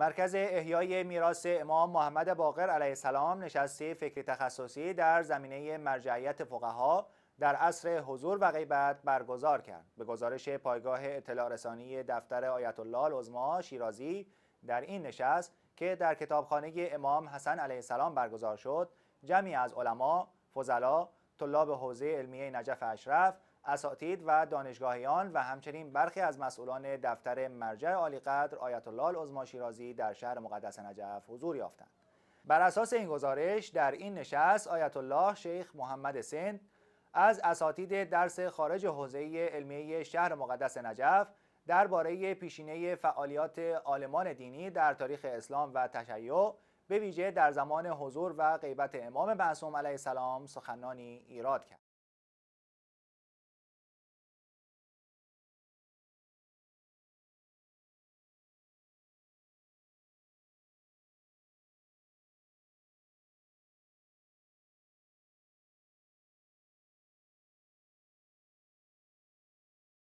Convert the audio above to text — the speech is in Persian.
مرکز احیای میراث امام محمد باقر علیه السلام نشستی فکری تخصصی در زمینه مرجعیت فقها در عصر حضور و غیبت برگزار کرد به گزارش پایگاه اطلاع رسانی دفتر آیت الله العظما شیرازی در این نشست که در کتابخانه امام حسن علیه السلام برگزار شد جمعی از علما فضلا طلاب حوزه علمیه نجف اشرف اساتید و دانشگاهیان و همچنین برخی از مسئولان دفتر مرجع عالیقدر آیت الله العظما شیرازی در شهر مقدس نجف حضور یافتند بر اساس این گزارش در این نشست آیت الله شیخ محمد سند از اساتید درس خارج حوزه علمیه شهر مقدس نجف درباره پیشینه فعالیات عالمان دینی در تاریخ اسلام و تشیع به ویژه در زمان حضور و غیبت امام معصوم علیه السلام سخنانی ایراد کرد